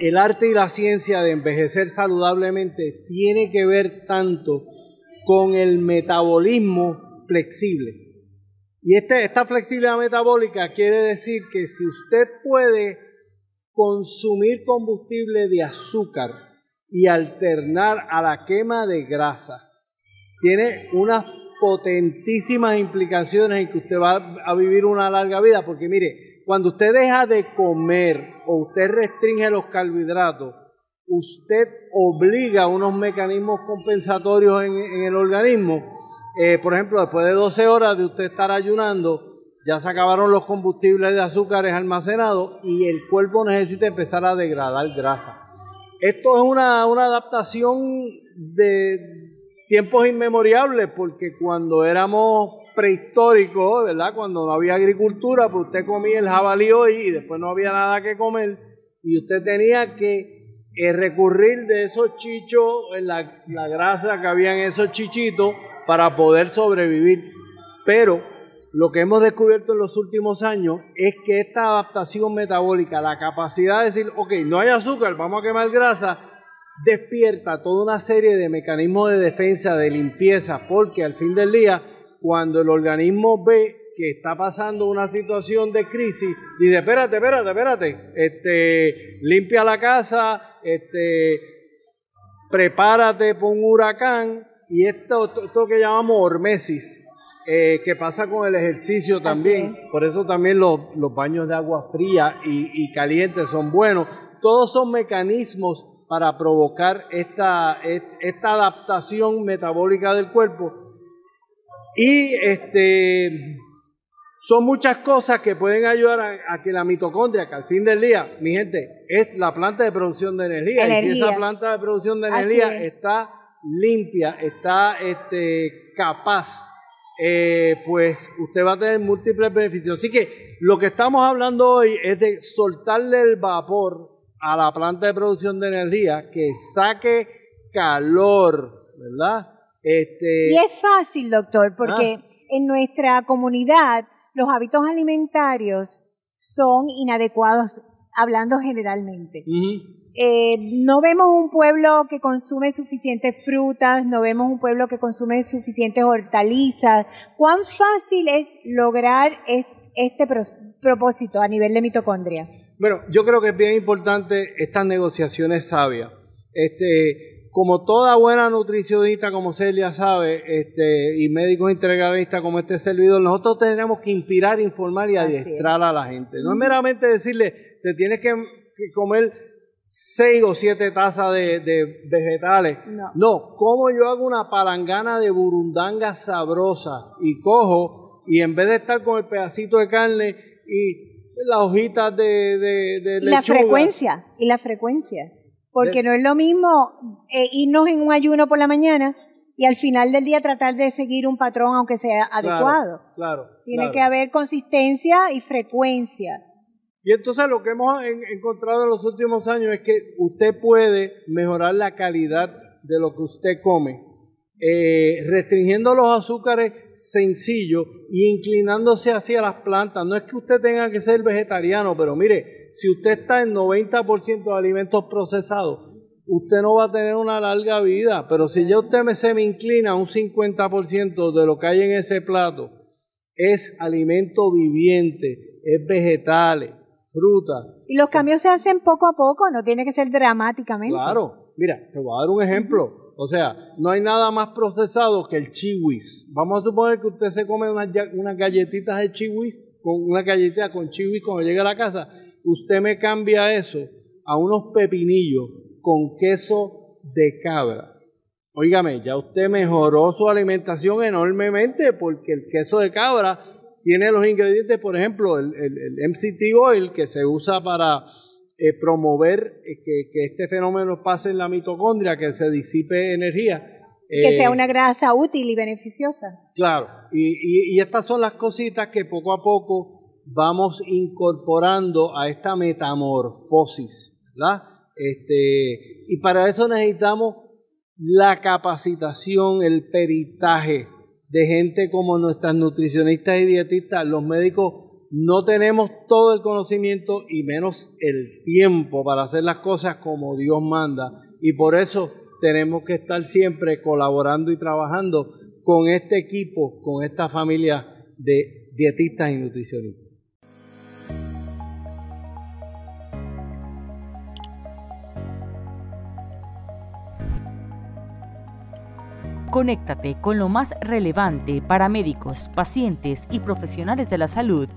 el arte y la ciencia de envejecer saludablemente tiene que ver tanto con el metabolismo flexible. Y este, esta flexibilidad metabólica quiere decir que si usted puede consumir combustible de azúcar y alternar a la quema de grasa, tiene unas potentísimas implicaciones en que usted va a vivir una larga vida, porque mire, cuando usted deja de comer o usted restringe los carbohidratos, usted obliga unos mecanismos compensatorios en, el organismo. Eh, por ejemplo, después de 12 horas de usted estar ayunando, ya se acabaron los combustibles de azúcares almacenados y el cuerpo necesita empezar a degradar grasa. Esto es una, una adaptación de tiempos inmemorables, porque cuando éramos prehistórico, ¿verdad? Cuando no había agricultura, pues usted comía el jabalí hoy y después no había nada que comer y usted tenía que eh, recurrir de esos chichos, eh, la, la grasa que había en esos chichitos para poder sobrevivir. Pero lo que hemos descubierto en los últimos años es que esta adaptación metabólica, la capacidad de decir, ok, no hay azúcar, vamos a quemar grasa, despierta toda una serie de mecanismos de defensa, de limpieza, porque al fin del día cuando el organismo ve que está pasando una situación de crisis, dice, espérate, espérate, espérate, este, limpia la casa, este, prepárate por un huracán y esto, esto que llamamos hormesis, eh, que pasa con el ejercicio también, por eso también los, baños de agua fría y, calientes caliente son buenos, todos son mecanismos para provocar esta e, adaptación metabólica del cuerpo y este, son muchas cosas que pueden ayudar a, que la mitocondria, que al fin del día, mi gente, es la planta de producción de energía. Y si esa planta de producción de energía está limpia, está este, capaz, eh, pues usted va a tener múltiples beneficios. Así que lo que estamos hablando hoy es de soltarle el vapor a la planta de producción de energía que saque calor, ¿verdad? Este, y es fácil, doctor, porque ah. en nuestra comunidad los hábitos alimentarios son inadecuados, hablando generalmente. Eh, no vemos un pueblo que consume suficientes frutas, no vemos un pueblo que consume suficientes hortalizas. ¿Cuán fácil es lograr este propósito a nivel de mitocondria? Bueno, yo creo que es bien importante estas negociaciones sabias. Este, como toda buena nutricionista, como Celia sabe, este, y médicos entregadistas como este servidor, nosotros tenemos que inspirar, informar y adiestrar a la gente. No es meramente decirle, te tienes que, comer seis o siete tazas de, vegetales. No. como yo hago una palangana de burundanga sabrosa y cojo, y en vez de estar con el pedacito de carne y las hojitas de, lechuga, Y la frecuencia, y la frecuencia. Porque no es lo mismo eh, irnos en un ayuno por la mañana y al final del día tratar de seguir un patrón aunque sea adecuado. Claro, Tiene que haber consistencia y frecuencia. Y entonces lo que hemos encontrado en los últimos años es que usted puede mejorar la calidad de lo que usted come eh, restringiendo los azúcares sencillos y inclinándose hacia las plantas. No es que usted tenga que ser vegetariano, pero mire, si usted está en 90% de alimentos procesados, usted no va a tener una larga vida. Pero si ya usted se me inclina un 50% de lo que hay en ese plato, es alimento viviente, es vegetales, fruta. Y los cambios se hacen poco a poco, no tiene que ser dramáticamente. Claro, mira, te voy a dar un ejemplo o sea, no hay nada más procesado que el chiwis. Vamos a suponer que usted se come unas, galletitas de chiwis, con una galletita con chiwis cuando llega a la casa. Usted me cambia eso a unos pepinillos con queso de cabra. Óigame, ya usted mejoró su alimentación enormemente porque el queso de cabra tiene los ingredientes, por ejemplo, el, el MCT oil que se usa para eh, promover eh, que, este fenómeno pase en la mitocondria, que se disipe energía. que sea eh, una grasa útil y beneficiosa. Claro, y, estas son las cositas que poco a poco vamos incorporando a esta metamorfosis, ¿verdad? Este, y para eso necesitamos la capacitación, el peritaje de gente como nuestras nutricionistas y dietistas, los médicos no tenemos todo el conocimiento y menos el tiempo para hacer las cosas como Dios manda. Y por eso tenemos que estar siempre colaborando y trabajando con este equipo, con esta familia de dietistas y nutricionistas. Conéctate con lo más relevante para médicos, pacientes y profesionales de la salud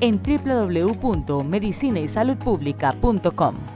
en www.medicinaysaludpublica.com.